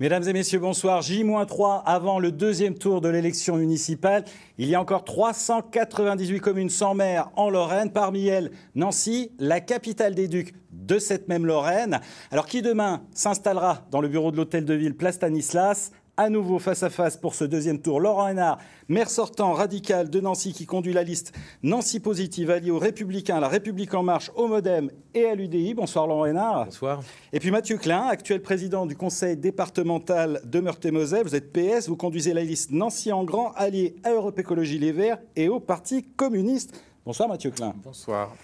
Mesdames et messieurs, bonsoir. J-3 avant le deuxième tour de l'élection municipale. Il y a encore 398 communes sans maire en Lorraine, parmi elles Nancy, la capitale des Ducs de cette même Lorraine. Alors qui demain s'installera dans le bureau de l'hôtel de ville Place Stanislas à nouveau face à face pour ce deuxième tour. Laurent Hénard, maire sortant radical de Nancy qui conduit la liste Nancy Positive alliée aux Républicains, La République En Marche, au Modem et à l'UDI. Bonsoir Laurent Hénard. Bonsoir. Et puis Mathieu Klein, actuel président du conseil départemental de Meurthe-et-Moselle. Vous êtes PS, vous conduisez la liste Nancy en grand, allié à Europe Écologie Les Verts et au Parti communiste. Bonsoir Mathieu Klein. Bonsoir.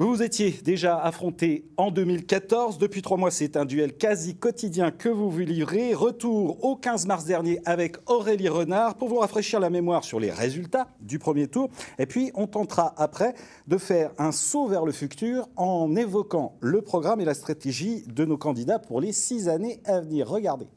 Vous vous étiez déjà affronté en 2014. Depuis trois mois, c'est un duel quasi quotidien que vous vous livrez. Retour au 15 mars dernier avec Aurélie Renard pour vous rafraîchir la mémoire sur les résultats du premier tour. Et puis, on tentera après de faire un saut vers le futur en évoquant le programme et la stratégie de nos candidats pour les six années à venir. Regardez.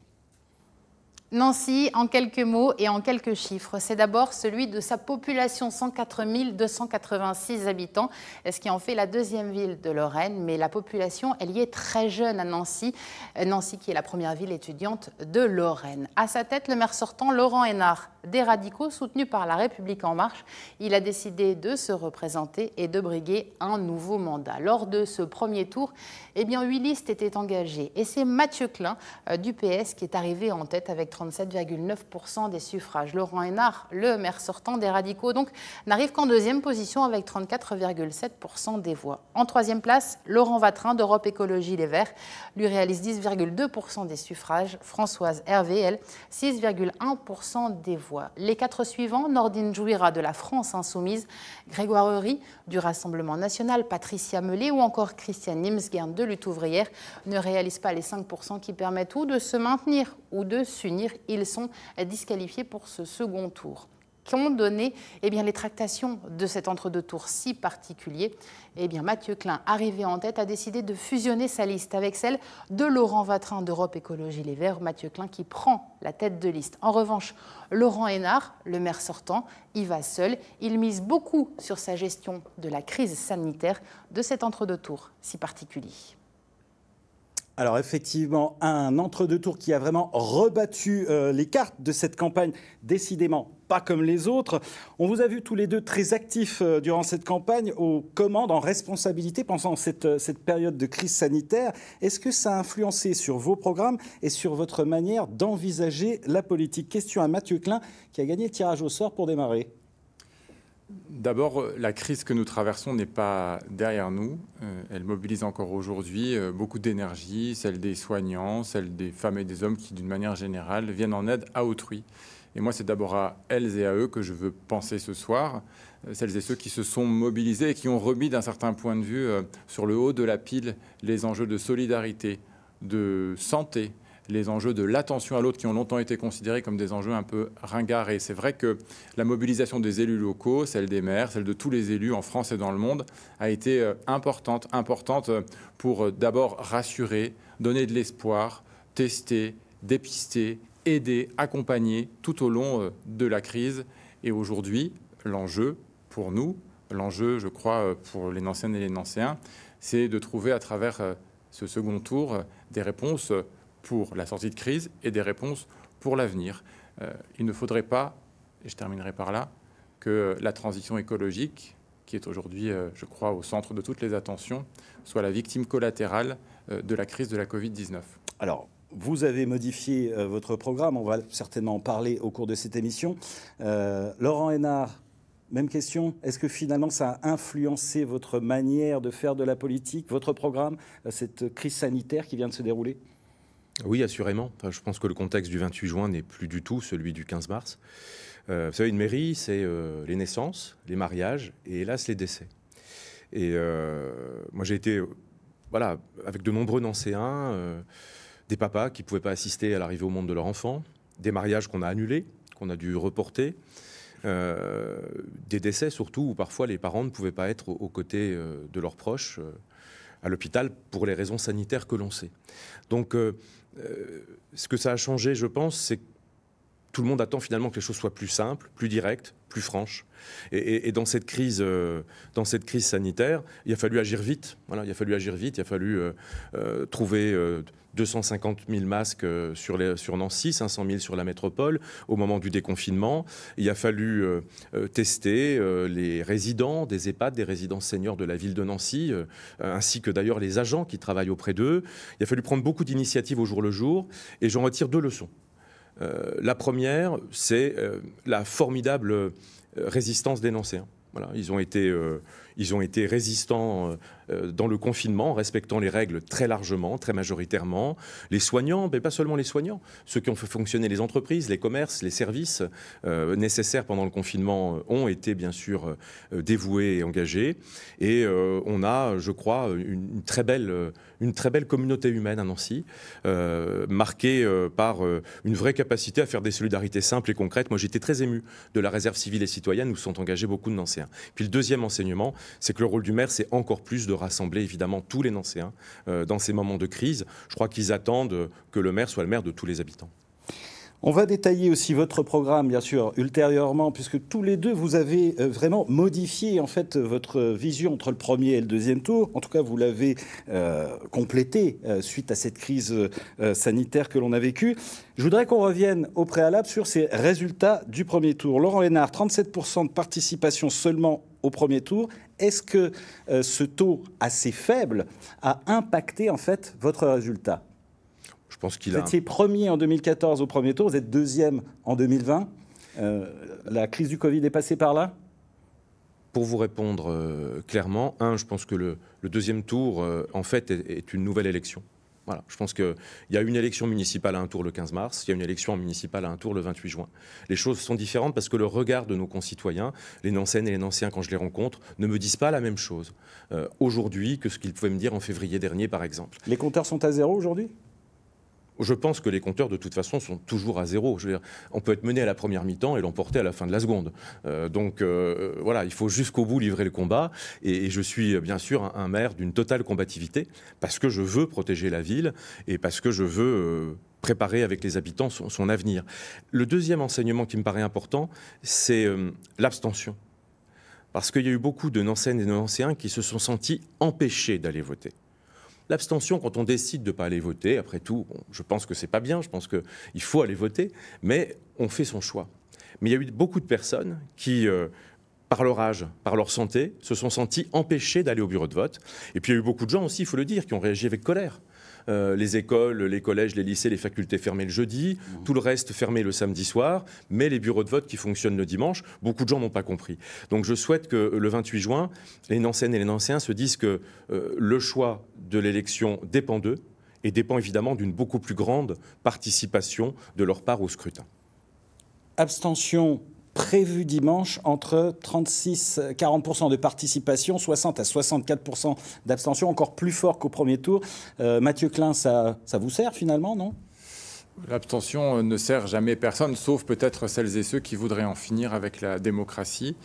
Nancy, en quelques mots et en quelques chiffres, c'est d'abord celui de sa population, 104 286 habitants, ce qui en fait la deuxième ville de Lorraine. Mais la population, elle y est très jeune à Nancy, euh, Nancy qui est la première ville étudiante de Lorraine. À sa tête, le maire sortant, Laurent Hénard, des radicaux soutenu par La République En Marche. Il a décidé de se représenter et de briguer un nouveau mandat. Lors de ce premier tour, eh bien, huit listes étaient engagées. Et c'est Mathieu Klein euh, du PS qui est arrivé en tête avec 30 37,9% des suffrages. Laurent Hénard, le maire sortant des radicaux, donc n'arrive qu'en deuxième position avec 34,7% des voix. En troisième place, Laurent Vatrin d'Europe Écologie Les Verts lui réalise 10,2% des suffrages. Françoise Hervé, elle, 6,1% des voix. Les quatre suivants, Nordine Jouira de la France Insoumise, Grégoire Eury, du Rassemblement National, Patricia Melé ou encore Christiane Nimsgern de Lutte Ouvrière ne réalisent pas les 5% qui permettent ou de se maintenir ou de s'unir ils sont disqualifiés pour ce second tour qu'ont donné eh bien, les tractations de cet entre-deux tours si particulier. Eh bien, Mathieu Klein, arrivé en tête, a décidé de fusionner sa liste avec celle de Laurent Vatrin d'Europe Écologie Les Verts, Mathieu Klein qui prend la tête de liste. En revanche, Laurent Hénard, le maire sortant, y va seul. Il mise beaucoup sur sa gestion de la crise sanitaire de cet entre-deux tours si particulier alors effectivement, un entre-deux tours qui a vraiment rebattu euh, les cartes de cette campagne, décidément pas comme les autres. On vous a vu tous les deux très actifs euh, durant cette campagne, aux commandes, en responsabilité, pensant cette, euh, cette période de crise sanitaire. Est-ce que ça a influencé sur vos programmes et sur votre manière d'envisager la politique Question à Mathieu Klein, qui a gagné le tirage au sort pour démarrer. D'abord, la crise que nous traversons n'est pas derrière nous. Euh, elle mobilise encore aujourd'hui euh, beaucoup d'énergie, celle des soignants, celle des femmes et des hommes qui, d'une manière générale, viennent en aide à autrui. Et moi, c'est d'abord à elles et à eux que je veux penser ce soir, euh, celles et ceux qui se sont mobilisés et qui ont remis d'un certain point de vue sur le haut de la pile les enjeux de solidarité, de santé les enjeux de l'attention à l'autre qui ont longtemps été considérés comme des enjeux un peu ringards. Et c'est vrai que la mobilisation des élus locaux, celle des maires, celle de tous les élus en France et dans le monde, a été euh, importante, importante euh, pour euh, d'abord rassurer, donner de l'espoir, tester, dépister, aider, accompagner tout au long de la crise. Et aujourd'hui, l'enjeu pour nous, l'enjeu, je crois, pour les Nancyennes et les Nancyens, c'est de trouver à travers ce second tour des réponses pour la sortie de crise et des réponses pour l'avenir. Euh, il ne faudrait pas, et je terminerai par là, que la transition écologique, qui est aujourd'hui, euh, je crois, au centre de toutes les attentions, soit la victime collatérale euh, de la crise de la Covid-19. Alors, vous avez modifié votre programme, on va certainement en parler au cours de cette émission. Laurent Hénard, même question. Est-ce que finalement ça a influencé votre manière de faire de la politique, votre programme, cette crise sanitaire qui vient de se dérouler oui, assurément. je pense que le contexte du 28 juin n'est plus du tout celui du 15 mars. Euh, vous savez, une mairie, c'est euh, les naissances, les mariages et hélas les décès. Et euh, moi, j'ai été, voilà, avec de nombreux Nancéens, des papas qui ne pouvaient pas assister à l'arrivée au monde de leur enfant, des mariages qu'on a annulés, qu'on a dû reporter. des décès surtout où parfois les parents ne pouvaient pas être aux côtés de leurs proches à l'hôpital pour les raisons sanitaires que l'on sait. Donc euh, ce que ça a changé, je pense, c'est tout le monde attend finalement que les choses soient plus simples, plus directes, plus franches. Et, dans, cette crise, euh, dans cette crise sanitaire, il a fallu agir vite. Voilà, il a fallu agir vite, il a fallu euh, euh, trouver 250 000 masques sur, les, sur Nancy, 500 000 sur la métropole au moment du déconfinement. Il a fallu tester les résidents des EHPAD, des résidents seniors de la ville de Nancy, ainsi que d'ailleurs les agents qui travaillent auprès d'eux. Il a fallu prendre beaucoup d'initiatives au jour le jour et j'en retire deux leçons. Euh, la première, c'est euh, la formidable euh, résistance dénoncée. Voilà, ils ont été, ils ont été résistants euh, dans le confinement, en respectant les règles très largement, très majoritairement, les soignants, mais pas seulement les soignants, ceux qui ont fait fonctionner les entreprises, les commerces, les services euh, nécessaires pendant le confinement euh, ont été bien sûr dévoués et engagés. Et on a, je crois, une, très belle, une très belle communauté humaine à Nancy, marquée par une vraie capacité à faire des solidarités simples et concrètes. Moi, j'étais très ému de la réserve civile et citoyenne où sont engagés beaucoup de Nancyens. Puis le deuxième enseignement, c'est que le rôle du maire, c'est encore plus de de rassembler évidemment tous les Nancéens euh, dans ces moments de crise. Je crois qu'ils attendent que le maire soit le maire de tous les habitants. On va détailler aussi votre programme, bien sûr, ultérieurement, puisque tous les deux, vous avez euh, vraiment modifié en fait votre vision entre le premier et le deuxième tour. En tout cas, vous l'avez euh, complété euh, suite à cette crise sanitaire que l'on a vécue. Je voudrais qu'on revienne au préalable sur ces résultats du premier tour. Laurent Hénard, 37% de participation seulement au premier tour. Est-ce que ce taux assez faible a impacté en fait votre résultat vous étiez premier en 2014 au premier tour, vous êtes deuxième en 2020. Euh, la crise du Covid est passée par là pour vous répondre euh, clairement, un, je pense que le, deuxième tour, euh, en fait, est, une nouvelle élection. Voilà, je pense qu'il y a une élection municipale à un tour le 15 mars, il y a une élection municipale à un tour le 28 juin. Les choses sont différentes parce que le regard de nos concitoyens, les Nancennes et les Nanciens, quand je les rencontre, ne me disent pas la même chose aujourd'hui que ce qu'ils pouvaient me dire en février dernier, par exemple. Les compteurs sont à zéro aujourd'hui je pense que les compteurs, de toute façon, sont toujours à zéro. on peut être mené à la première mi-temps et l'emporter à la fin de la seconde. Euh, donc euh, voilà, il faut jusqu'au bout livrer le combat. Et, je suis bien sûr un, maire d'une totale combativité parce que je veux protéger la ville et parce que je veux euh, préparer avec les habitants son, avenir. Le deuxième enseignement qui me paraît important, c'est l'abstention. Parce qu'il y a eu beaucoup de nancènes et de Nancéens qui se sont sentis empêchés d'aller voter. L'abstention, quand on décide de ne pas aller voter, après tout, je pense que c'est pas bien, je pense qu'il faut aller voter, mais on fait son choix. Mais il y a eu beaucoup de personnes qui, euh, par leur âge, par leur santé, se sont senties empêchées d'aller au bureau de vote. Et puis il y a eu beaucoup de gens aussi, il faut le dire, qui ont réagi avec colère. Euh, les écoles, les collèges, les lycées, les facultés fermées le jeudi, mmh. tout le reste fermé le samedi soir, mais les bureaux de vote qui fonctionnent le dimanche. Beaucoup de gens n'ont pas compris. Donc je souhaite que euh, le 28 juin, les Nancéennes et les Nancéens se disent que euh, le choix de l'élection dépend d'eux et dépend évidemment d'une beaucoup plus grande participation de leur part au scrutin. Abstention prévu dimanche entre 36 40% de participation, 60 à 64% d'abstention, encore plus fort qu'au premier tour. Euh, Mathieu Klein, ça, ça vous sert finalement, non L'abstention euh, ne sert jamais personne, sauf peut-être celles et ceux qui voudraient en finir avec la démocratie.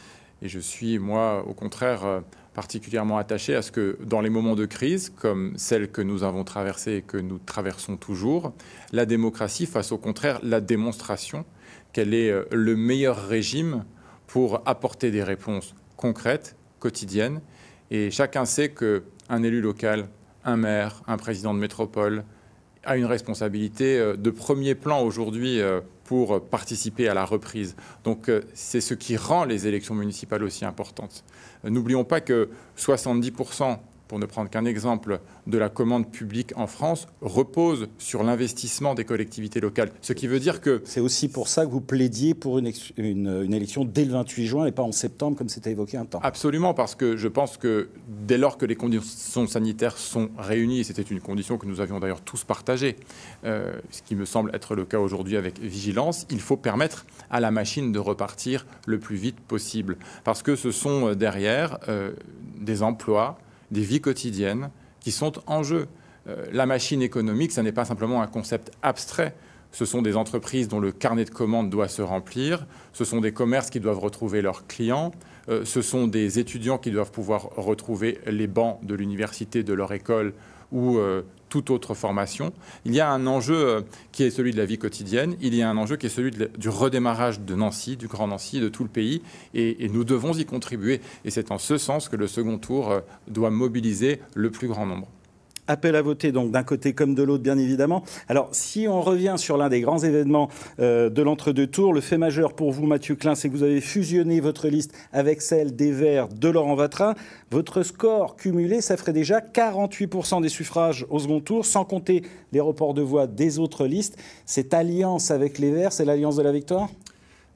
Et je suis, moi, au contraire, euh, particulièrement attaché à ce que dans les moments de crise, comme celle que nous avons traversée et que nous traversons toujours, la démocratie fasse au contraire la démonstration qu'elle est euh, le meilleur régime pour apporter des réponses concrètes, quotidiennes. Et chacun sait qu'un élu local, un maire, un président de métropole a une responsabilité euh, de premier plan aujourd'hui euh, pour participer à la reprise. Donc euh, c'est ce qui rend les élections municipales aussi importantes. Euh, n'oublions pas que 70% pour ne prendre qu'un exemple, de la commande publique en France repose sur l'investissement des collectivités locales. Ce qui veut dire que... C'est aussi pour ça que vous plaidiez pour une, élection dès le 28 juin et pas en septembre, comme c'était évoqué un temps. Absolument, parce que je pense que dès lors que les conditions sanitaires sont réunies, et c'était une condition que nous avions d'ailleurs tous partagée, euh, ce qui me semble être le cas aujourd'hui avec vigilance, il faut permettre à la machine de repartir le plus vite possible. Parce que ce sont euh, derrière euh, des emplois, des vies quotidiennes qui sont en jeu. Euh, la machine économique, ce n'est pas simplement un concept abstrait. Ce sont des entreprises dont le carnet de commandes doit se remplir, ce sont des commerces qui doivent retrouver leurs clients, euh, ce sont des étudiants qui doivent pouvoir retrouver les bancs de l'université, de leur école ou euh, toute autre formation. Il y a un enjeu euh, qui est celui de la vie quotidienne, il y a un enjeu qui est celui du redémarrage de Nancy, du Grand Nancy, de tout le pays, et nous devons y contribuer. Et c'est en ce sens que le second tour euh, doit mobiliser le plus grand nombre appel à voter, donc d'un côté comme de l'autre, bien évidemment. Alors, si on revient sur l'un des grands événements euh, de l'entre-deux tours, le fait majeur pour vous, Mathieu Klein, c'est que vous avez fusionné votre liste avec celle des Verts de Laurent Vatrin. Votre score cumulé, ça ferait déjà 48% des suffrages au second tour, sans compter les reports de voix des autres listes. Cette alliance avec les Verts, c'est l'alliance de la victoire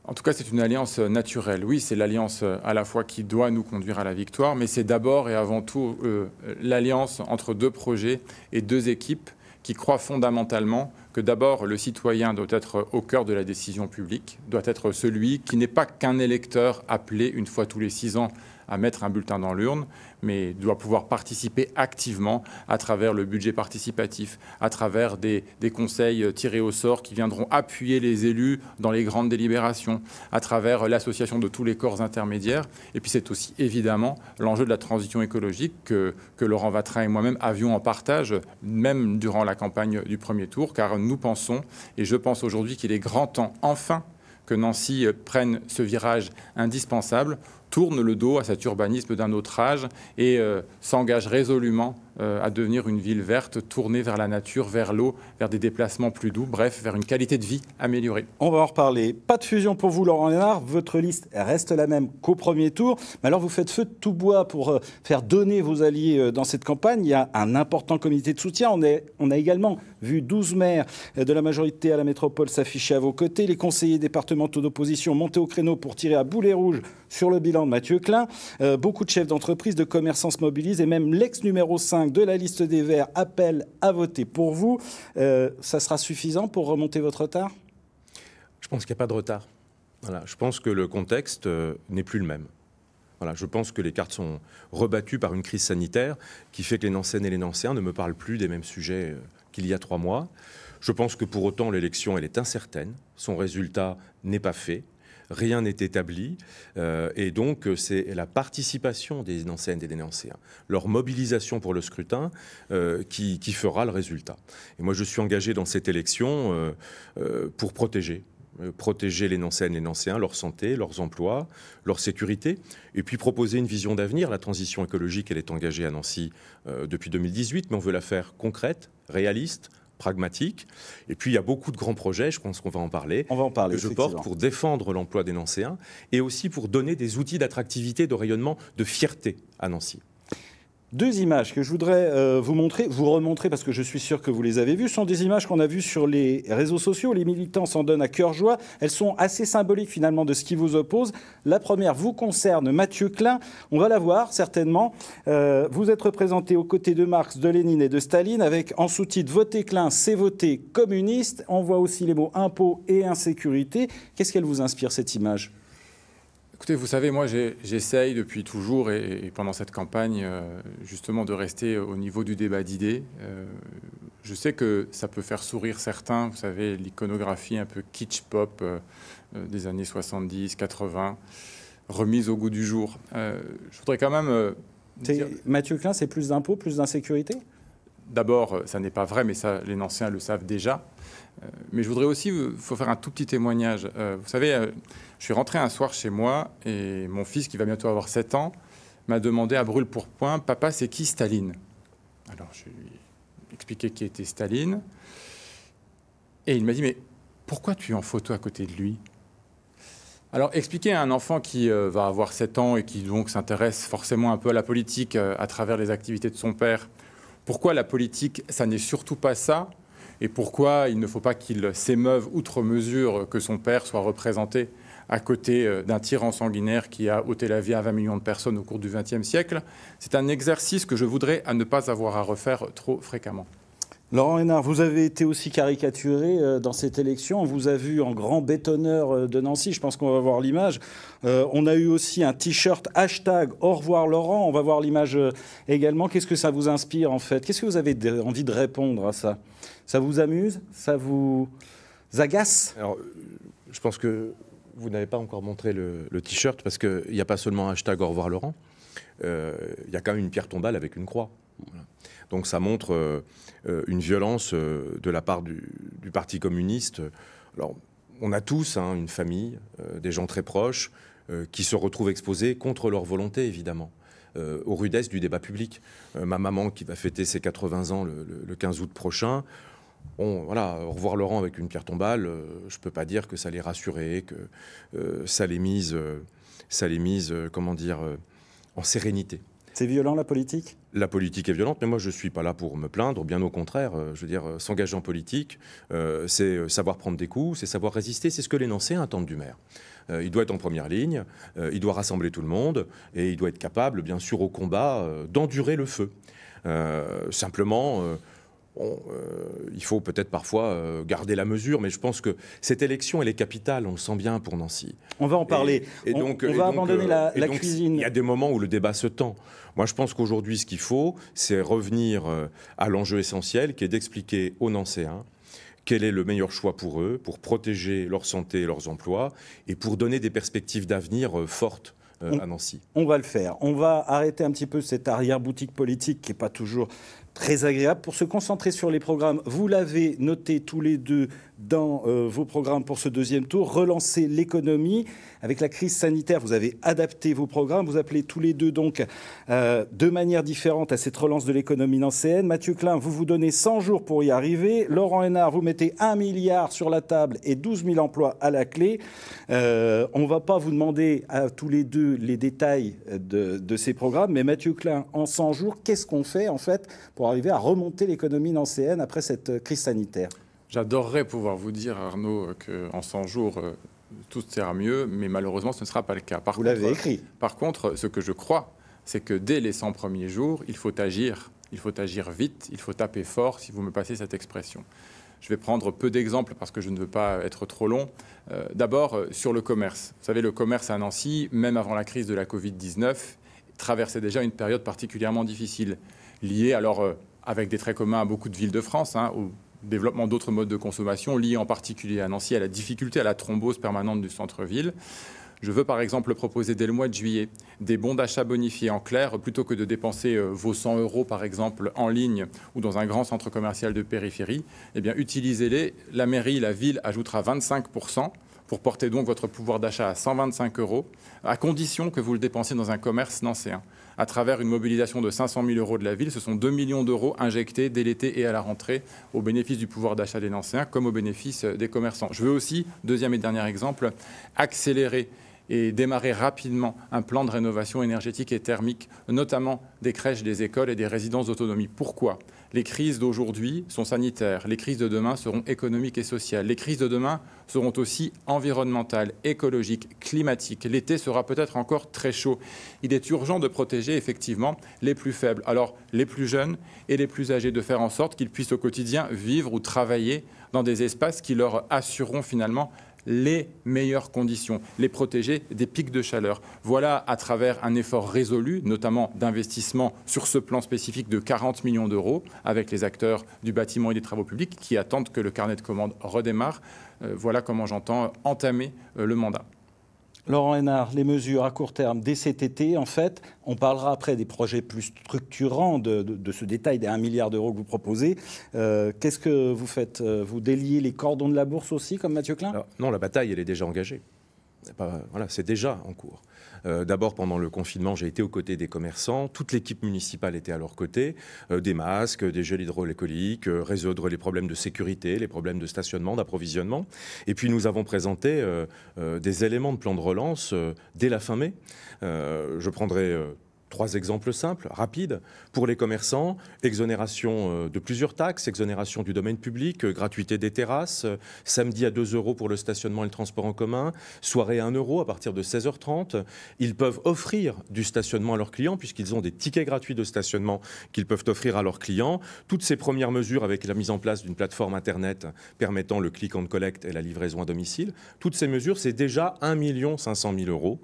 en tout cas, c'est une alliance euh, naturelle. Oui, c'est l'alliance euh, à la fois qui doit nous conduire à la victoire, mais c'est d'abord et avant tout euh, l'alliance entre deux projets et deux équipes qui croient fondamentalement que d'abord le citoyen doit être au cœur de la décision publique, doit être celui qui n'est pas qu'un électeur appelé une fois tous les six ans à mettre un bulletin dans l'urne, mais doit pouvoir participer activement à travers le budget participatif, à travers des, conseils euh, tirés au sort qui viendront appuyer les élus dans les grandes délibérations, à travers l'association de tous les corps intermédiaires. Et puis c'est aussi évidemment l'enjeu de la transition écologique que, que Laurent Vatrin et moi-même avions en partage, même durant la campagne du premier tour, car nous pensons, et je pense aujourd'hui qu'il est grand temps enfin que Nancy euh, prenne ce virage indispensable tourne le dos à cet urbanisme d'un autre âge et euh, s'engage résolument euh, à devenir une ville verte, tournée vers la nature, vers l'eau, vers des déplacements plus doux, bref, vers une qualité de vie améliorée. On va en reparler. Pas de fusion pour vous, Laurent Lénard. Votre liste reste la même qu'au premier tour. Mais alors, vous faites feu de tout bois pour euh, faire donner vos alliés dans cette campagne. Il y a un important comité de soutien. On, est, on a également vu 12 maires de la majorité à la métropole s'afficher à vos côtés. Les conseillers départementaux d'opposition monter au créneau pour tirer à boulet rouge sur le bilan de Mathieu Klein. Euh, beaucoup de chefs d'entreprise, de commerçants se mobilisent et même l'ex numéro 5 de la liste des Verts appelle à voter pour vous. Euh, ça sera suffisant pour remonter votre retard Je pense qu'il n'y a pas de retard. Voilà, je pense que le contexte euh, n'est plus le même. Voilà, je pense que les cartes sont rebattues par une crise sanitaire qui fait que les Nancéennes et les Nancéens ne me parlent plus des mêmes sujets qu'il y a trois mois. Je pense que pour autant l'élection elle est incertaine, son résultat n'est pas fait rien n'est établi. Euh, et donc, euh, c'est la participation des Nancéennes et des Nancéens, leur mobilisation pour le scrutin, euh, qui, fera le résultat. Et moi, je suis engagé dans cette élection pour protéger protéger les et les Nancéens, leur santé, leurs emplois, leur sécurité, et puis proposer une vision d'avenir. La transition écologique, elle est engagée à Nancy depuis 2018, mais on veut la faire concrète, réaliste, pragmatique. Et puis, il y a beaucoup de grands projets, je pense qu'on va en parler. On va en parler. Que je porte pour défendre l'emploi des Nancéens et aussi pour donner des outils d'attractivité, de rayonnement, de fierté à Nancy. Deux images que je voudrais euh, vous montrer, vous remontrer parce que je suis sûr que vous les avez vues, sont des images qu'on a vues sur les réseaux sociaux. Les militants s'en donnent à cœur joie. Elles sont assez symboliques finalement de ce qui vous oppose. La première vous concerne Mathieu Klein. On va la voir certainement. Euh, vous êtes représenté aux côtés de Marx, de Lénine et de Staline avec en sous-titre Voter Klein, c'est voter communiste. On voit aussi les mots impôts » et insécurité. Qu'est-ce qu'elle vous inspire cette image Écoutez, vous savez, moi j'essaye depuis toujours et, pendant cette campagne euh, justement de rester au niveau du débat d'idées. Euh, je sais que ça peut faire sourire certains, vous savez, l'iconographie un peu kitsch pop euh, des années 70, 80, remise au goût du jour. je voudrais quand même... Mathieu Klein, c'est plus d'impôts, plus d'insécurité D'abord, ça n'est pas vrai, mais ça, les anciens le savent déjà. Euh, mais je voudrais aussi faut faire un tout petit témoignage. Euh, vous savez, euh, je suis rentré un soir chez moi et mon fils, qui va bientôt avoir 7 ans, m'a demandé à brûle pour point Papa, c'est qui Staline Alors, je lui ai expliqué qui était Staline. Et il m'a dit Mais pourquoi tu es en photo à côté de lui alors, expliquer à un enfant qui va avoir 7 ans et qui donc s'intéresse forcément un peu à la politique à travers les activités de son père, pourquoi la politique, ça n'est surtout pas ça, et pourquoi il ne faut pas qu'il s'émeuve outre mesure que son père soit représenté à côté euh, d'un tyran sanguinaire qui a ôté la vie à 20 millions de personnes au cours du XXe siècle. C'est un exercice que je voudrais à ne pas avoir à refaire trop fréquemment. Laurent Hénard, vous avez été aussi caricaturé euh, dans cette élection. On vous a vu en grand bétonneur euh, de Nancy. Je pense qu'on va voir l'image. on a eu aussi un t-shirt hashtag au revoir Laurent. On va voir l'image également. Qu'est-ce que ça vous inspire en fait Qu'est-ce que vous avez envie de répondre à ça ça vous amuse Ça vous agace Alors, euh, je pense que vous n'avez pas encore montré le, t-shirt parce qu'il n'y a pas seulement un hashtag au revoir Laurent. Euh, il y a quand même une pierre tombale avec une croix. Donc ça montre euh, une violence de la part du, Parti communiste. Alors, on a tous hein, une famille, des gens très proches, qui se retrouvent exposés contre leur volonté, évidemment. Euh, au aux rudesses du débat public. Euh, ma maman qui va fêter ses 80 ans le, 15 août prochain, on, voilà, revoir Laurent avec une pierre tombale, euh, je ne peux pas dire que ça les rassurée, que ça les mise, ça les mise comment dire, en sérénité. C'est violent la politique La politique est violente, mais moi je ne suis pas là pour me plaindre, bien au contraire. Je veux dire, s'engager en politique, c'est savoir prendre des coups, c'est savoir résister, c'est ce que l'énoncé Nancéens du maire. Euh, il doit être en première ligne, euh, il doit rassembler tout le monde et il doit être capable, bien sûr, au combat, euh, d'endurer le feu. simplement, il faut peut-être parfois garder la mesure, mais je pense que cette élection, elle est capitale, on le sent bien pour Nancy. On va en parler. Et, donc, on, va abandonner la, cuisine. Il y a des moments où le débat se tend. Moi, je pense qu'aujourd'hui, ce qu'il faut, c'est revenir à l'enjeu essentiel qui est d'expliquer aux Nancéens quel est le meilleur choix pour eux, pour protéger leur santé et leurs emplois, et pour donner des perspectives d'avenir euh, fortes euh, à Nancy. On va le faire. On va arrêter un petit peu cette arrière-boutique politique qui n'est pas toujours très agréable pour se concentrer sur les programmes. Vous l'avez noté tous les deux, dans euh, vos programmes pour ce deuxième tour, relancer l'économie. Avec la crise sanitaire, vous avez adapté vos programmes. Vous appelez tous les deux donc euh, de manière différente à cette relance de l'économie nancéenne. Mathieu Klein, vous vous donnez 100 jours pour y arriver. Laurent Hénard, vous mettez 1 milliard sur la table et 12 000 emplois à la clé. Euh, on ne va pas vous demander à tous les deux les détails de, ces programmes, mais Mathieu Klein, en 100 jours, qu'est-ce qu'on fait en fait pour arriver à remonter l'économie nancéenne après cette crise sanitaire J'adorerais pouvoir vous dire, Arnaud, euh, qu'en 100 jours, euh, tout sera mieux, mais malheureusement, ce ne sera pas le cas. Par vous l'avez écrit. Par contre, ce que je crois, c'est que dès les 100 premiers jours, il faut agir. Il faut agir vite, il faut taper fort, si vous me passez cette expression. Je vais prendre peu d'exemples parce que je ne veux pas être trop long. Euh, d'abord, sur le commerce. Vous savez, le commerce à Nancy, même avant la crise de la Covid-19, traversait déjà une période particulièrement difficile, liée alors avec des traits communs à beaucoup de villes de France, hein, développement d'autres modes de consommation liés en particulier à Nancy à la difficulté, à la thrombose permanente du centre-ville. Je veux par exemple proposer dès le mois de juillet des bons d'achat bonifiés en clair, plutôt que de dépenser euh, vos 100 euros par exemple en ligne ou dans un grand centre commercial de périphérie. Eh bien, utilisez-les. La mairie, la ville ajoutera 25 pour porter donc votre pouvoir d'achat à 125 euros, à condition que vous le dépensiez dans un commerce nancéen. À travers une mobilisation de 500 000 euros de la ville, ce sont 2 millions d'euros injectés dès l'été et à la rentrée au bénéfice du pouvoir d'achat des Nancéens comme au bénéfice des commerçants. Je veux aussi, deuxième et dernier exemple, accélérer et démarrer rapidement un plan de rénovation énergétique et thermique, notamment des crèches, des écoles et des résidences d'autonomie. Pourquoi les crises d'aujourd'hui sont sanitaires, les crises de demain seront économiques et sociales, les crises de demain seront aussi environnementales, écologiques, climatiques. L'été sera peut-être encore très chaud. Il est urgent de protéger effectivement les plus faibles, alors les plus jeunes et les plus âgés, de faire en sorte qu'ils puissent au quotidien vivre ou travailler dans des espaces qui leur assureront finalement les meilleures conditions, les protéger des pics de chaleur. Voilà à travers un effort résolu, notamment d'investissement sur ce plan spécifique de 40 millions d'euros avec les acteurs du bâtiment et des travaux publics qui attendent que le carnet de commandes redémarre. Euh, voilà comment j'entends entamer euh, le mandat. Laurent Hénard, les mesures à court terme dès cet été, en fait, on parlera après des projets plus structurants de, ce détail des 1 milliard d'euros que vous proposez. Euh, qu'est-ce que vous faites euh, Vous déliez les cordons de la bourse aussi, comme Mathieu Klein Non, la bataille, elle est déjà engagée voilà, c'est déjà en cours. Euh, d'abord, pendant le confinement, j'ai été aux côtés des commerçants. Toute l'équipe municipale était à leur côté. Euh, des masques, des gels hydroalcooliques, euh, résoudre les problèmes de sécurité, les problèmes de stationnement, d'approvisionnement. Et puis, nous avons présenté des éléments de plan de relance dès la fin mai. je prendrai Trois exemples simples, rapides. Pour les commerçants, exonération euh, de plusieurs taxes, exonération du domaine public, euh, gratuité des terrasses, euh, samedi à 2 euros pour le stationnement et le transport en commun, soirée à 1 euro à partir de 16h30. Ils peuvent offrir du stationnement à leurs clients puisqu'ils ont des tickets gratuits de stationnement qu'ils peuvent offrir à leurs clients. Toutes ces premières mesures avec la mise en place d'une plateforme Internet permettant le click and collect et la livraison à domicile, toutes ces mesures, c'est déjà 1 500 000 euros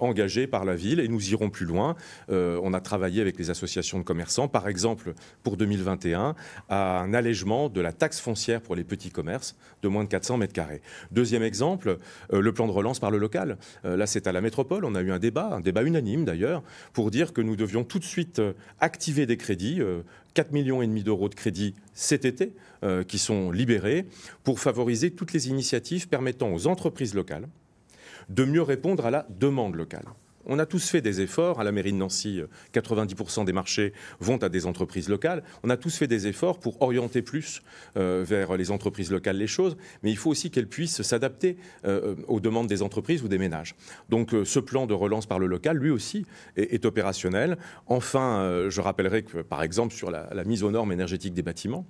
engagés par la ville et nous irons plus loin. Euh, on a travaillé avec les associations de commerçants, par exemple pour 2021, à un allègement de la taxe foncière pour les petits commerces de moins de 400 mètres carrés. Deuxième exemple, euh, le plan de relance par le local. Euh, là, c'est à la métropole. On a eu un débat, un débat unanime d'ailleurs, pour dire que nous devions tout de suite activer des crédits. 4 millions et demi d'euros de crédits cet été qui sont libérés pour favoriser toutes les initiatives permettant aux entreprises locales de mieux répondre à la demande locale. On a tous fait des efforts. À la mairie de Nancy, 90% euh, des marchés vont à des entreprises locales. On a tous fait des efforts pour orienter plus euh, vers les entreprises locales les choses, mais il faut aussi qu'elles puissent s'adapter euh, aux demandes des entreprises ou des ménages. Donc ce plan de relance par le local, lui aussi, est, opérationnel. Enfin, je rappellerai que, par exemple, sur la, mise aux normes énergétiques des bâtiments,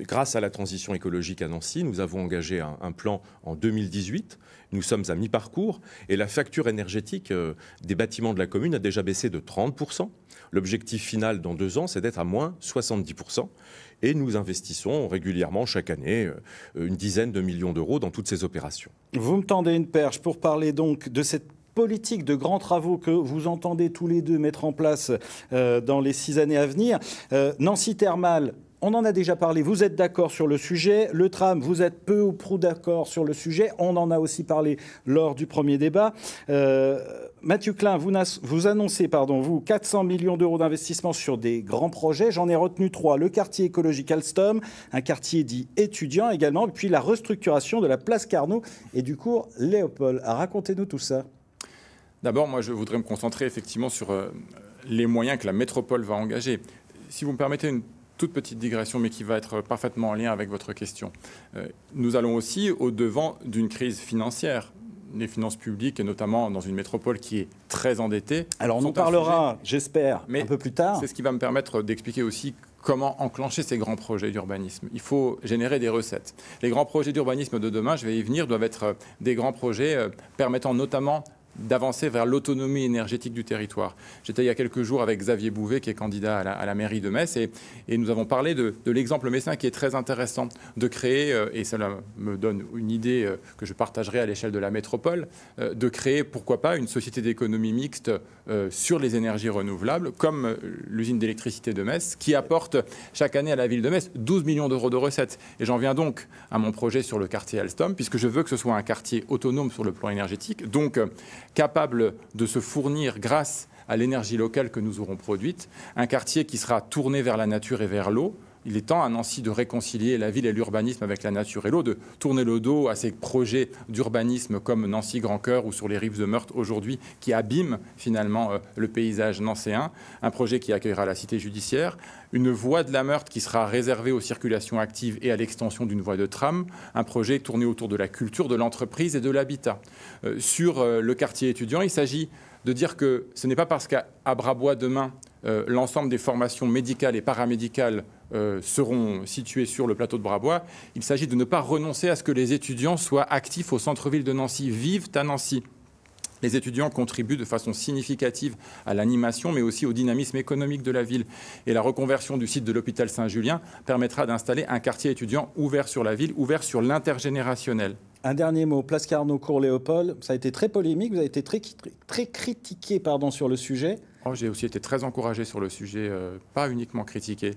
grâce à la transition écologique à Nancy, nous avons engagé un plan en 2018 nous sommes à mi-parcours et la facture énergétique euh, des bâtiments de la commune a déjà baissé de 30%. L'objectif final dans deux ans, c'est d'être à moins 70%. Et nous investissons régulièrement chaque année euh, une dizaine de millions d'euros dans toutes ces opérations. Vous me tendez une perche pour parler donc de cette politique de grands travaux que vous entendez tous les deux mettre en place euh, dans les six années à venir. Nancy Thermal, on en a déjà parlé, vous êtes d'accord sur le sujet. Le tram, vous êtes peu ou prou d'accord sur le sujet. On en a aussi parlé lors du premier débat. Euh, Mathieu Klein, vous, vous, annoncez, pardon, vous, 400 millions d'euros d'investissement sur des grands projets. J'en ai retenu trois. Le quartier écologique Alstom, un quartier dit étudiant également, puis la restructuration de la place Carnot et du cours Léopold. Racontez-nous tout ça. D'abord, moi, je voudrais me concentrer effectivement sur euh, les moyens que la métropole va engager. Si vous me permettez une toute petite digression, mais qui va être parfaitement en lien avec votre question. Euh, nous allons aussi au-devant d'une crise financière les finances publiques, et notamment dans une métropole qui est très endettée. Alors on en parlera, j'espère, un peu plus tard. C'est ce qui va me permettre d'expliquer aussi comment enclencher ces grands projets d'urbanisme. Il faut générer des recettes. Les grands projets d'urbanisme de demain, je vais y venir, doivent être des grands projets euh, permettant notamment d'avancer vers l'autonomie énergétique du territoire. J'étais il y a quelques jours avec Xavier Bouvet, qui est candidat à la, mairie de Metz, et, nous avons parlé de, l'exemple messin qui est très intéressant de créer, euh, et cela me donne une idée euh, que je partagerai à l'échelle de la métropole, euh, de créer, pourquoi pas, une société d'économie mixte sur les énergies renouvelables, comme l'usine d'électricité de Metz, qui apporte chaque année à la ville de Metz 12 millions d'euros de recettes. Et j'en viens donc à mon projet sur le quartier Alstom, puisque je veux que ce soit un quartier autonome sur le plan énergétique. Donc, capable de se fournir grâce à l'énergie locale que nous aurons produite, un quartier qui sera tourné vers la nature et vers l'eau, il est temps à Nancy de réconcilier la ville et l'urbanisme avec la nature et l'eau, de tourner le dos à ces projets d'urbanisme comme Nancy Grand Cœur ou sur les rives de Meurthe aujourd'hui qui abîment finalement euh, le paysage nancéen. Un projet qui accueillera la cité judiciaire, une voie de la Meurthe qui sera réservée aux circulations actives et à l'extension d'une voie de tram, un projet tourné autour de la culture, de l'entreprise et de l'habitat. Euh, sur euh, le quartier étudiant, il s'agit de dire que ce n'est pas parce qu'à Brabois demain, l'ensemble des formations médicales et paramédicales euh, seront situés sur le plateau de Brabois, il s'agit de ne pas renoncer à ce que les étudiants soient actifs au centre-ville de Nancy, vivent à Nancy. Les étudiants contribuent de façon significative à l'animation, mais aussi au dynamisme économique de la ville. Et la reconversion du site de l'hôpital Saint-Julien permettra d'installer un quartier étudiant ouvert sur la ville, ouvert sur l'intergénérationnel. Un dernier mot, Place Carnot, cour Léopold, ça a été très polémique, vous avez été très, critiqué sur le sujet. Oh, j'ai aussi été très encouragé sur le sujet, euh, pas uniquement critiqué.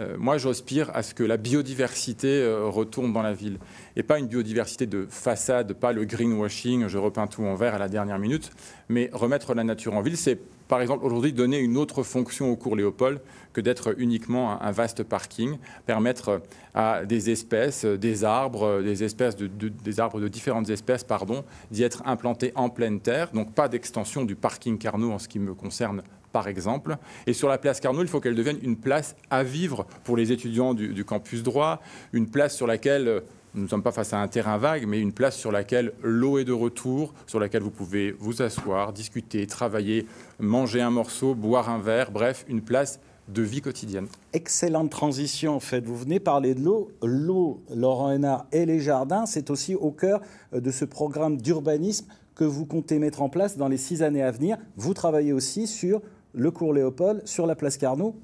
Euh, moi, j'aspire à ce que la biodiversité euh, retourne dans la ville. Et pas une biodiversité de façade, pas le greenwashing, je repeins tout en vert à la dernière minute, mais remettre la nature en ville, c'est par exemple, aujourd'hui, donner une autre fonction au cours Léopold que d'être uniquement un, vaste parking, permettre euh, à des espèces, euh, des arbres, euh, des espèces de, des arbres de différentes espèces, pardon, d'y être implantés en pleine terre, donc pas d'extension du parking Carnot en ce qui me concerne par exemple. Et sur la place Carnot, il faut qu'elle devienne une place à vivre pour les étudiants du, campus droit, une place sur laquelle nous ne sommes pas face à un terrain vague, mais une place sur laquelle l'eau est de retour, sur laquelle vous pouvez vous asseoir, discuter, travailler, manger un morceau, boire un verre, bref, une place de vie quotidienne. Excellente transition en fait. Vous venez parler de l'eau. L'eau, Laurent Hénard et les jardins, c'est aussi au cœur euh, de ce programme d'urbanisme que vous comptez mettre en place dans les six années à venir. Vous travaillez aussi sur le cours Léopold, sur la place Carnot,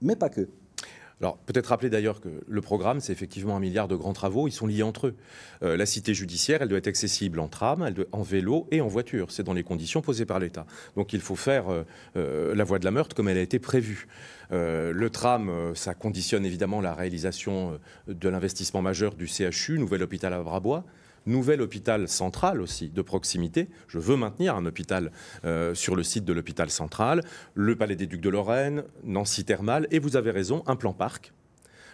mais pas que peut-être rappeler d'ailleurs que le programme, c'est effectivement un milliard de grands travaux, ils sont liés entre eux. Euh, la cité judiciaire, elle doit être accessible en tram, en vélo et en voiture. C'est dans les conditions posées par l'État. Donc, il faut faire euh, euh, la voie de la meurtre comme elle a été prévue. le tram, ça conditionne évidemment la réalisation de l'investissement majeur du CHU, nouvel hôpital à Brabois nouvel hôpital central aussi, de proximité. Je veux maintenir un hôpital euh, sur le site de l'hôpital central, le Palais des Ducs de Lorraine, Nancy Thermal, et vous avez raison, un plan parc.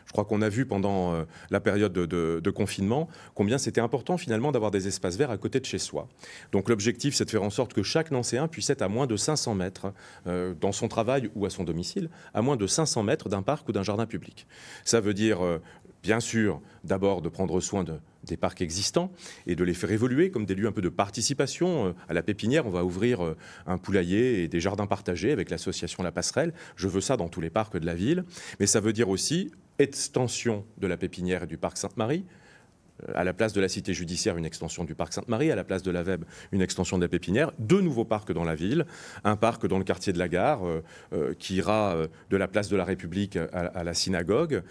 Je crois qu'on a vu pendant euh, la période de, confinement combien c'était important finalement d'avoir des espaces verts à côté de chez soi. Donc l'objectif, c'est de faire en sorte que chaque Nancéen puisse être à moins de 500 mètres euh, dans son travail ou à son domicile, à moins de 500 mètres d'un parc ou d'un jardin public. Ça veut dire bien sûr, d'abord de prendre soin des parcs existants et de les faire évoluer comme des lieux un peu de participation. Euh, à la pépinière, on va ouvrir euh, un poulailler et des jardins partagés avec l'association La Passerelle. Je veux ça dans tous les parcs de la ville. Mais ça veut dire aussi extension de la pépinière et du parc Sainte-Marie, euh, à la place de la cité judiciaire, une extension du parc Sainte-Marie, à la place de la une extension de la Pépinière, deux nouveaux parcs dans la ville, un parc dans le quartier de la gare euh, euh, qui ira de la place de la République à, la synagogue,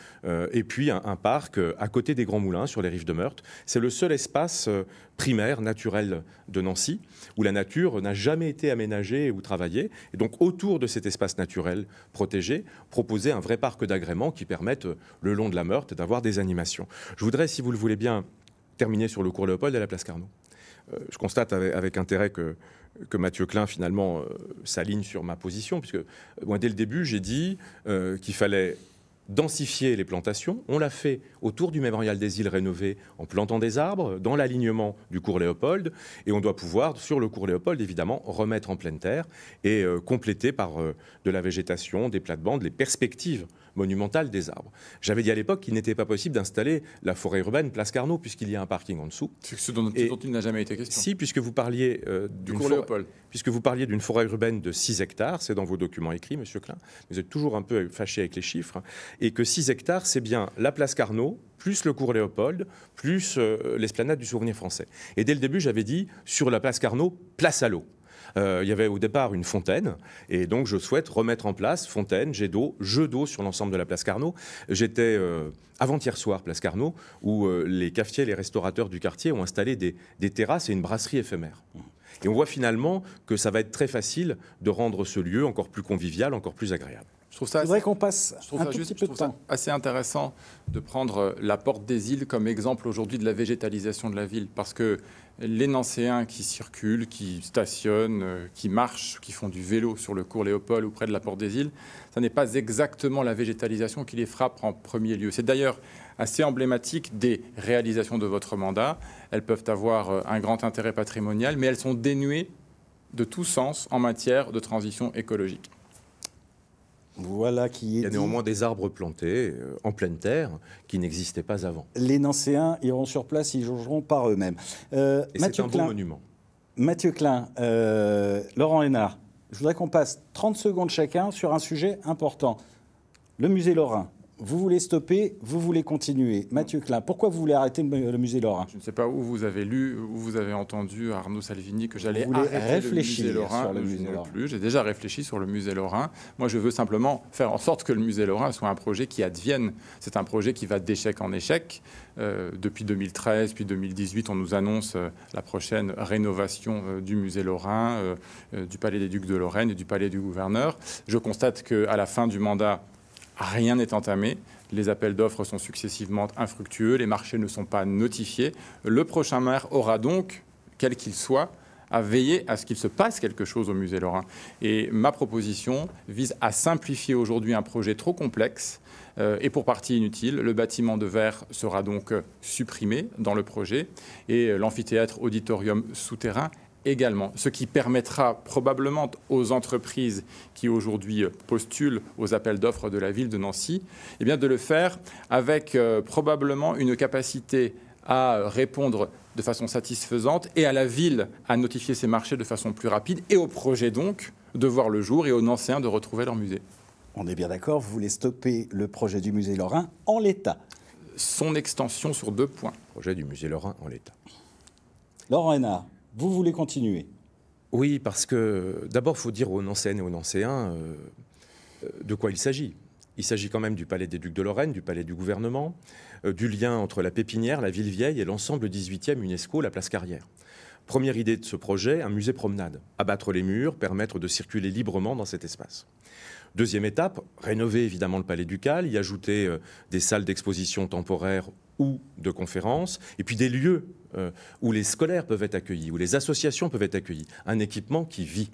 et puis un, un, parc à côté des Grands Moulins, sur les rives de Meurthe. C'est le seul espace primaire, naturel de Nancy, où la nature n'a jamais été aménagée ou travaillée. Et donc autour de cet espace naturel protégé, proposer un vrai parc d'agrément qui permette, le long de la Meurthe, d'avoir des animations. Je voudrais, si vous le voulez bien, terminer sur le cours Léopold à la place Carnot. Euh, je constate avec, intérêt que, que, Mathieu Klein, finalement, euh, s'aligne sur ma position, puisque moi, dès le début, j'ai dit euh, qu'il fallait densifier les plantations. On l'a fait autour du mémorial des îles rénové en plantant des arbres dans l'alignement du cours Léopold. Et on doit pouvoir, sur le cours Léopold, évidemment, remettre en pleine terre et euh, compléter par euh, de la végétation, des plates-bandes, les perspectives monumentales des arbres. J'avais dit à l'époque qu'il n'était pas possible d'installer la forêt urbaine Place Carnot puisqu'il y a un parking en dessous. Ce dont, et, dont il n'a jamais été question. Si, puisque vous parliez euh, du Puisque vous parliez d'une forêt urbaine de 6 hectares, c'est dans vos documents écrits, Monsieur Klein. Vous êtes toujours un peu fâché avec les chiffres. Hein et que 6 hectares, c'est bien la place Carnot, plus le cours Léopold, plus euh, l'esplanade du souvenir français. Et dès le début, j'avais dit, sur la place Carnot, place à l'eau. Euh, il y avait au départ une fontaine, et donc je souhaite remettre en place fontaine, jet d'eau, jeu d'eau sur l'ensemble de la place Carnot. J'étais euh, avant-hier soir, place Carnot, où les cafetiers, les restaurateurs du quartier ont installé des terrasses et une brasserie éphémère. Et on voit finalement que ça va être très facile de rendre ce lieu encore plus convivial, encore plus agréable. Je trouve ça. Assez, qu'on passe assez intéressant de prendre euh, la porte des îles comme exemple aujourd'hui de la végétalisation de la ville, parce que les Nancéens qui circulent, qui stationnent, euh, qui marchent, qui font du vélo sur le cours Léopold ou près de la porte des îles, ça n'est pas exactement la végétalisation qui les frappe en premier lieu. C'est d'ailleurs assez emblématique des réalisations de votre mandat. Elles peuvent avoir euh, un grand intérêt patrimonial, mais elles sont dénuées de tout sens en matière de transition écologique. Voilà qui est. Il y a néanmoins des arbres plantés euh, en pleine terre qui n'existaient pas avant. Les Nancéens iront sur place, ils jugeront par eux-mêmes. Euh, c'est un monument. Mathieu Klein, euh, Laurent Hénard, je voudrais qu'on passe 30 secondes chacun sur un sujet important. Le musée Lorrain, vous voulez stopper, vous voulez continuer. Mathieu Klein, pourquoi vous voulez arrêter le musée Lorrain Je ne sais pas où vous avez lu, où vous avez entendu Arnaud Salvini que j'allais réfléchir le musée Lorrain. Sur le musée Lorrain. plus. J'ai déjà réfléchi sur le musée Lorrain. Moi, je veux simplement faire en sorte que le musée Lorrain soit un projet qui advienne. C'est un projet qui va d'échec en échec. Euh, depuis 2013, puis 2018, on nous annonce euh, la prochaine rénovation euh, du musée Lorrain, du palais des Ducs de Lorraine et du palais du gouverneur. Je constate qu'à la fin du mandat, rien n'est entamé. Les appels d'offres sont successivement infructueux, les marchés ne sont pas notifiés. Le prochain maire aura donc, quel qu'il soit, à veiller à ce qu'il se passe quelque chose au musée Lorrain. Et ma proposition vise à simplifier aujourd'hui un projet trop complexe euh, et pour partie inutile. Le bâtiment de verre sera donc supprimé dans le projet et euh, l'amphithéâtre auditorium souterrain également, ce qui permettra probablement aux entreprises qui aujourd'hui euh, postulent aux appels d'offres de la ville de Nancy, eh bien de le faire avec euh, probablement une capacité à répondre de façon satisfaisante et à la ville à notifier ses marchés de façon plus rapide et au projet donc de voir le jour et aux Nancéens de retrouver leur musée. On est bien d'accord, vous voulez stopper le projet du musée Lorrain en l'état Son extension sur deux points. Projet du musée Lorrain en l'état. Laurent Hénard vous voulez continuer Oui, parce que d'abord, il faut dire aux Nancéennes et aux Nancéens euh, euh, de quoi il s'agit. Il s'agit quand même du palais des Ducs de Lorraine, du palais du gouvernement, euh, du lien entre la pépinière, la ville vieille et l'ensemble 18e UNESCO, la place carrière. Première idée de ce projet, un musée promenade. Abattre les murs, permettre de circuler librement dans cet espace. Deuxième étape, rénover évidemment le palais ducal, y ajouter des salles d'exposition temporaires ou de conférences, et puis des lieux euh, où les scolaires peuvent être accueillis, où les associations peuvent être accueillies. Un équipement qui vit.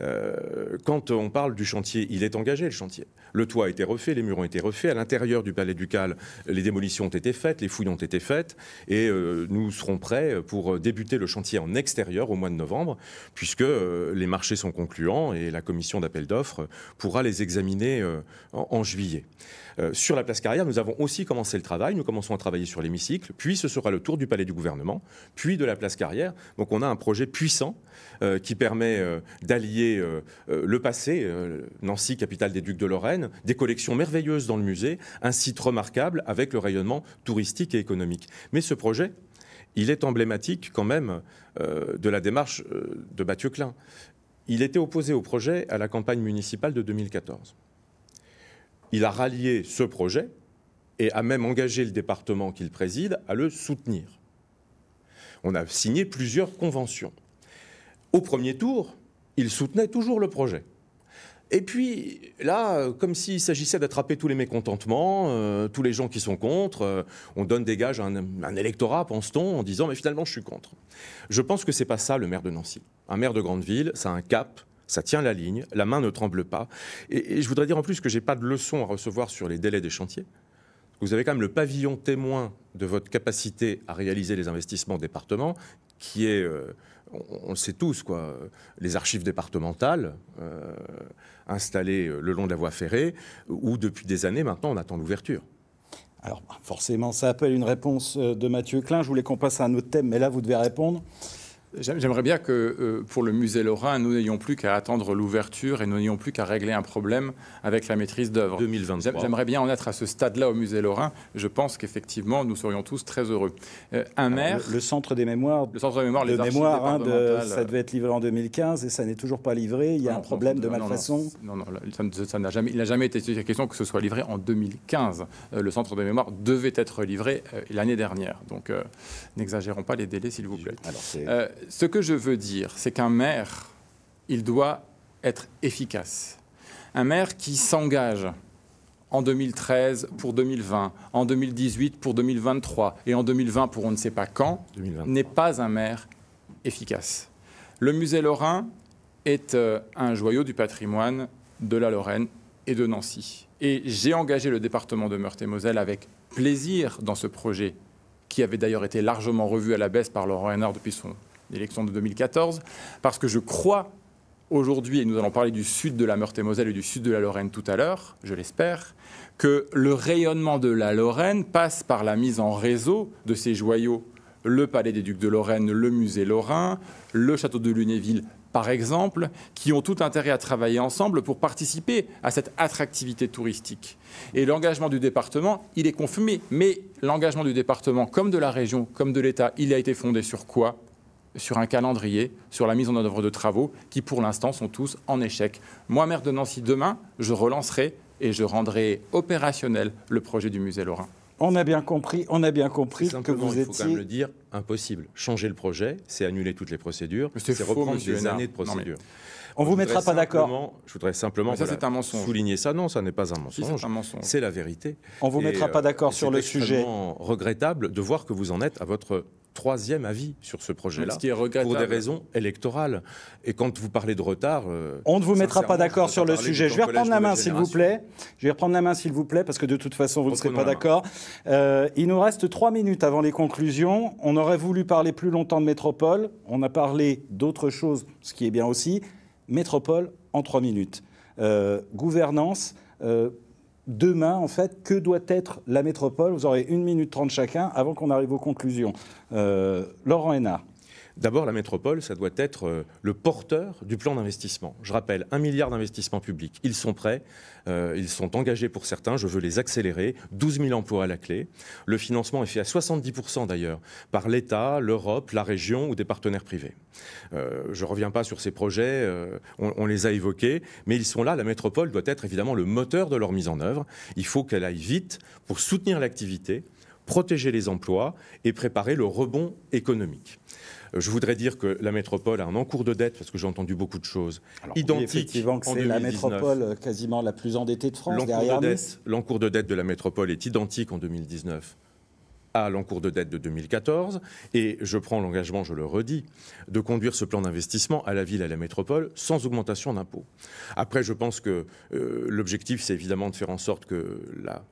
Euh, quand on parle du chantier, il est engagé le chantier. Le toit a été refait, les murs ont été refaits. À l'intérieur du palais ducal, les démolitions ont été faites, les fouilles ont été faites. Et euh, nous serons prêts pour débuter le chantier en extérieur au mois de novembre, puisque euh, les marchés sont concluants et la commission d'appel d'offres pourra les examiner en, juillet. sur la place carrière, nous avons aussi commencé le travail. Nous commençons à travailler sur l'hémicycle, puis ce sera le tour du palais du gouvernement, puis de la place carrière. Donc on a un projet puissant qui permet d'allier euh, euh, le passé, euh, Nancy, capitale des Ducs de Lorraine, des collections merveilleuses dans le musée, un site remarquable avec le rayonnement touristique et économique. Mais ce projet, il est emblématique quand même de la démarche de Mathieu Klein. Il était opposé au projet à la campagne municipale de 2014. Il a rallié ce projet et a même engagé le département qu'il préside à le soutenir. On a signé plusieurs conventions. Au premier tour, il soutenait toujours le projet. Et puis là, comme s'il s'agissait d'attraper tous les mécontentements, euh, tous les gens qui sont contre, euh, on donne des gages à un, électorat, pense-t-on, en disant mais finalement je suis contre. Je pense que c'est pas ça le maire de Nancy. Un maire de grande ville, ça a un cap, ça tient la ligne, la main ne tremble pas. Et, je voudrais dire en plus que j'ai pas de leçon à recevoir sur les délais des chantiers. Vous avez quand même le pavillon témoin de votre capacité à réaliser les investissements au département, qui est, euh, on, le sait tous, quoi, euh, les archives départementales euh, installées le long de la voie ferrée, où depuis des années maintenant on attend l'ouverture. Alors forcément, ça appelle une réponse de Mathieu Klein. Je voulais qu'on passe à un autre thème, mais là vous devez répondre. J'aimerais bien que euh, pour le musée Lorrain, nous n'ayons plus qu'à attendre l'ouverture et nous n'ayons plus qu'à régler un problème avec la maîtrise d'œuvre. J'aimerais bien en être à ce stade-là au musée Lorrain. Je pense qu'effectivement, nous serions tous très heureux. Euh, un maire. Le, centre des mémoires. Le centre des mémoires, les mémoire, hein, ça devait être livré en 2015 et ça n'est toujours pas livré. Il y a un problème de malfaçon. Non, non, ça, n'a jamais, il n'a jamais été question que ce soit livré en 2015. Euh, le centre des mémoires devait être livré l'année dernière. Donc, n'exagérons pas les délais, s'il vous plaît. Alors, ce que je veux dire, c'est qu'un maire, il doit être efficace. Un maire qui s'engage en 2013 pour 2020, en 2018 pour 2023 et en 2020 pour on ne sait pas quand, n'est pas un maire efficace. Le musée Lorrain est euh, un joyau du patrimoine de la Lorraine et de Nancy. Et j'ai engagé le département de Meurthe-et-Moselle avec plaisir dans ce projet, qui avait d'ailleurs été largement revu à la baisse par Laurent Hénard depuis son l'élection de 2014, parce que je crois aujourd'hui, et nous allons parler du sud de la Meurthe-et-Moselle et du sud de la Lorraine tout à l'heure, je l'espère, que le rayonnement de la Lorraine passe par la mise en réseau de ces joyaux, le Palais des Ducs de Lorraine, le Musée Lorrain, le Château de Lunéville, par exemple, qui ont tout intérêt à travailler ensemble pour participer à cette attractivité touristique. Et l'engagement du département, il est confirmé. Mais l'engagement du département, comme de la région, comme de l'État, il a été fondé sur quoi sur un calendrier, sur la mise en œuvre de travaux qui, pour l'instant, sont tous en échec. Moi, maire de Nancy, demain, je relancerai et je rendrai opérationnel le projet du musée Lorrain. On a bien compris, on a bien compris que vous étiez. Il faut quand même le dire, impossible. Changer le projet, c'est annuler toutes les procédures, c'est reprendre une année de procédures. On ne vous mettra pas d'accord. Je voudrais simplement un souligner ça. Non, ça n'est pas un mensonge. c'est la vérité. On ne vous mettra pas d'accord euh, sur le sujet. C'est regrettable de voir que vous en êtes à votre troisième avis sur ce projet-là, pour des raisons électorales. Et quand vous parlez de retard... Euh, on ne vous mettra pas d'accord sur le sujet. Je vais reprendre la main, s'il vous plaît. Je vais reprendre la main, s'il vous plaît, parce que de toute façon, vous ne serez pas d'accord. Euh, il nous reste trois minutes avant les conclusions. On aurait voulu parler plus longtemps de métropole. On a parlé d'autres choses, ce qui est bien aussi. Métropole en trois minutes. Euh, gouvernance demain, en fait, que doit être la métropole Vous aurez une minute trente chacun avant qu'on arrive aux conclusions. Euh, Laurent Hénard. D'abord, la métropole, ça doit être euh, le porteur du plan d'investissement. Je rappelle, un milliard d'investissements publics, ils sont prêts, euh, ils sont engagés pour certains, je veux les accélérer, 12 000 emplois à la clé. Le financement est fait à 70% d'ailleurs par l'État, l'Europe, la région ou des partenaires privés. Euh, je ne reviens pas sur ces projets, on les a évoqués, mais ils sont là, la métropole doit être évidemment le moteur de leur mise en œuvre. Il faut qu'elle aille vite pour soutenir l'activité protéger les emplois et préparer le rebond économique. Euh, je voudrais dire que la métropole a un encours de dette, parce que j'ai entendu beaucoup de choses. Alors, identiques oui, c'est la métropole euh, quasiment la plus endettée de France derrière L'encours de dette de la métropole est identique en 2019 à l'encours de dette de 2014 et je prends l'engagement, je le redis, de conduire ce plan d'investissement à la ville, et à la métropole, sans augmentation d'impôts. Après, je pense que euh, l'objectif, c'est évidemment de faire en sorte que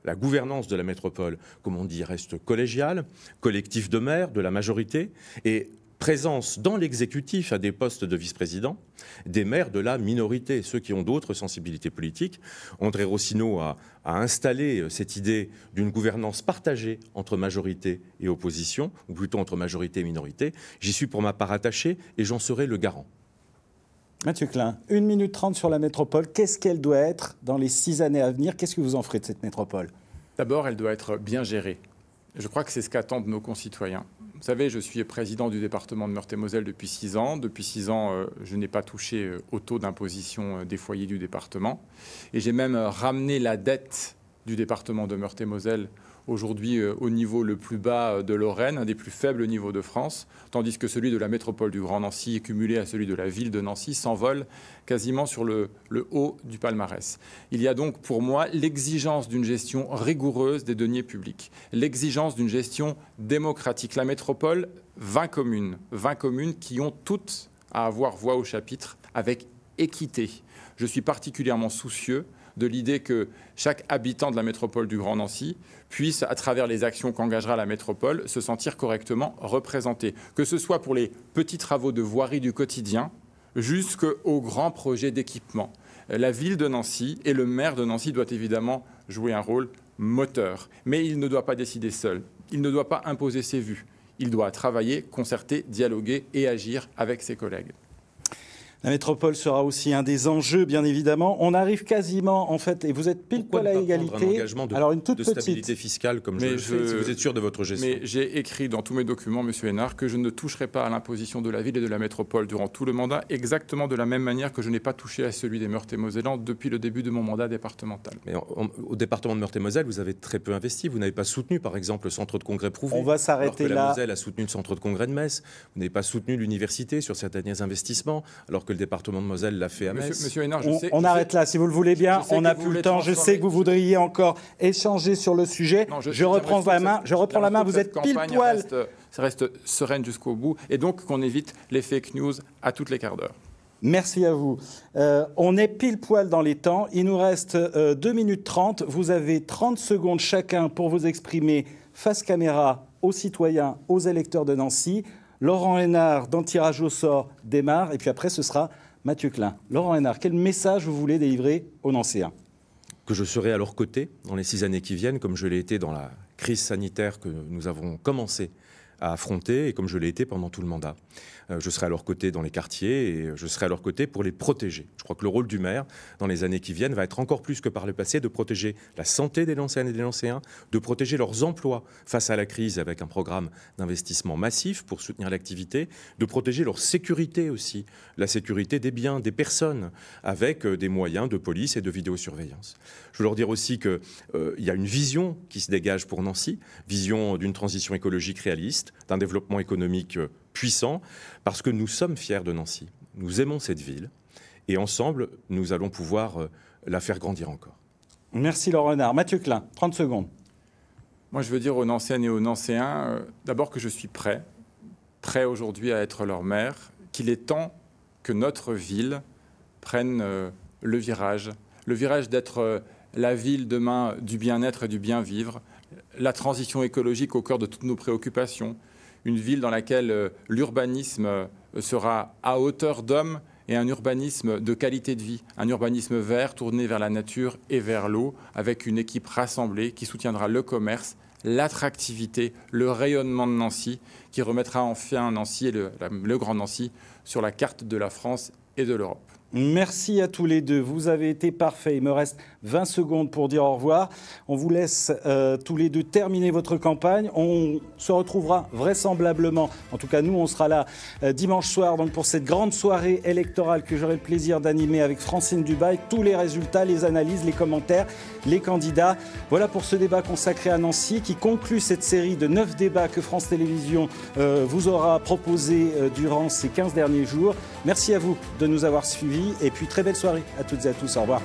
la, gouvernance de la métropole, comme on dit, reste collégiale, collectif de maires, de la majorité, et présence dans l'exécutif à des postes de vice-président des maires de la minorité, ceux qui ont d'autres sensibilités politiques. André Rossino a, installé euh, cette idée d'une gouvernance partagée entre majorité et opposition, ou plutôt entre majorité et minorité. J'y suis pour ma part attaché et j'en serai le garant. Mathieu Klein, 1 minute 30 sur la métropole. Qu'est-ce qu'elle doit être dans les six années à venir Qu'est-ce que vous en ferez de cette métropole D'abord, elle doit être bien gérée. Je crois que c'est ce qu'attendent nos concitoyens vous savez, je suis président du département de Meurthe-et-Moselle depuis six ans. Depuis six ans, euh, je n'ai pas touché euh, au taux d'imposition euh, des foyers du département. Et j'ai même ramené la dette du département de Meurthe-et-Moselle aujourd'hui euh, au niveau le plus bas euh, de Lorraine, un des plus faibles au niveau de France, tandis que celui de la métropole du Grand Nancy, cumulé à celui de la ville de Nancy, s'envole quasiment sur le, le haut du palmarès. Il y a donc pour moi l'exigence d'une gestion rigoureuse des deniers publics, l'exigence d'une gestion démocratique. La métropole, 20 communes, 20 communes qui ont toutes à avoir voix au chapitre avec équité. Je suis particulièrement soucieux de l'idée que chaque habitant de la métropole du Grand Nancy puisse, à travers les actions qu'engagera la métropole, se sentir correctement représenté. Que ce soit pour les petits travaux de voirie du quotidien jusqu'aux grands projets d'équipement. La ville de Nancy et le maire de Nancy doivent évidemment jouer un rôle moteur, mais il ne doit pas décider seul. Il ne doit pas imposer ses vues. Il doit travailler, concerter, dialoguer et agir avec ses collègues. La métropole sera aussi un des enjeux, bien évidemment. On arrive quasiment, en fait, et vous êtes pile poil à égalité. Alors une toute de stabilité fiscale, comme je, je le vous êtes sûr de votre gestion. Mais j'ai écrit dans tous mes documents, Monsieur Hénard, que je ne toucherai pas à l'imposition de la ville et de la métropole durant tout le mandat, exactement de la même manière que je n'ai pas touché à celui des Meurthe-et-Mosellans depuis le début de mon mandat départemental. Mais au département de Meurthe-et-Moselle, vous avez très peu investi. Vous n'avez pas soutenu, par exemple, le centre de congrès Prouvé. On va s'arrêter là. La Moselle a soutenu le centre de congrès de Metz. Vous n'avez pas soutenu l'université sur certains investissements. Alors que le département de Moselle l'a fait à Metz. on, arrête là, si vous le voulez bien. On n'a plus le temps. Je sais que vous voudriez encore échanger sur le sujet. je, reprends la main. Je reprends la main. Vous êtes pile poil. ça reste sereine jusqu'au bout, et donc qu'on évite les fake news à toutes les quarts d'heure. Merci à vous. Euh, on est pile poil dans les temps. Il nous reste 2 euh, minutes 30. Vous avez 30 secondes chacun pour vous exprimer face caméra aux citoyens, aux électeurs de Nancy. Laurent Hénard, dans tirage au sort, démarre. Et puis après, ce sera Mathieu Klein. Laurent Hénard, quel message vous voulez délivrer aux Nancéens Que je serai à leur côté dans les six années qui viennent, comme je l'ai été dans la crise sanitaire que nous avons commencée, à affronter, et comme je l'ai été pendant tout le mandat. Euh, je serai à leur côté dans les quartiers, et euh, je serai à leur côté pour les protéger. Je crois que le rôle du maire, dans les années qui viennent, va être encore plus que par le passé de protéger la santé des Lancéennes et des Lancéens, de protéger leurs emplois face à la crise avec un programme d'investissement massif pour soutenir l'activité, de protéger leur sécurité aussi, la sécurité des biens, des personnes, avec euh, des moyens de police et de vidéosurveillance. Je veux leur dire aussi qu'il il y a une vision qui se dégage pour Nancy, vision d'une transition écologique réaliste d'un développement économique euh, puissant, parce que nous sommes fiers de Nancy, nous aimons cette ville, et ensemble, nous allons pouvoir euh, la faire grandir encore. Merci Laurent Renard. Mathieu Klein, 30 secondes. Moi, je veux dire aux Nancyennes et aux Nancéens, euh, d'abord que je suis prêt, prêt aujourd'hui à être leur maire, qu'il est temps que notre ville prenne le virage, le virage d'être la ville demain du bien-être et du bien-vivre, la transition écologique au cœur de toutes nos préoccupations, une ville dans laquelle euh, l'urbanisme euh, sera à hauteur d'homme et un urbanisme de qualité de vie, un urbanisme vert tourné vers la nature et vers l'eau, avec une équipe rassemblée qui soutiendra le commerce, l'attractivité, le rayonnement de Nancy, qui remettra enfin Nancy et le Grand Nancy sur la carte de la France et de l'Europe. Merci à tous les deux. Vous avez été parfaits. Il me reste 20 secondes pour dire au revoir. On vous laisse euh, tous les deux terminer votre campagne. On se retrouvera vraisemblablement, en tout cas nous, on sera là euh, dimanche soir donc pour cette grande soirée électorale que j'aurai le plaisir d'animer avec Francine dubaï Tous les résultats, les analyses, les commentaires, les candidats. Voilà pour ce débat consacré à Nancy qui conclut cette série de 9 débats que France Télévisions euh, vous aura proposés durant ces 15 derniers jours. Merci à vous de nous avoir suivis. Et puis très belle soirée à toutes et à tous. Au revoir.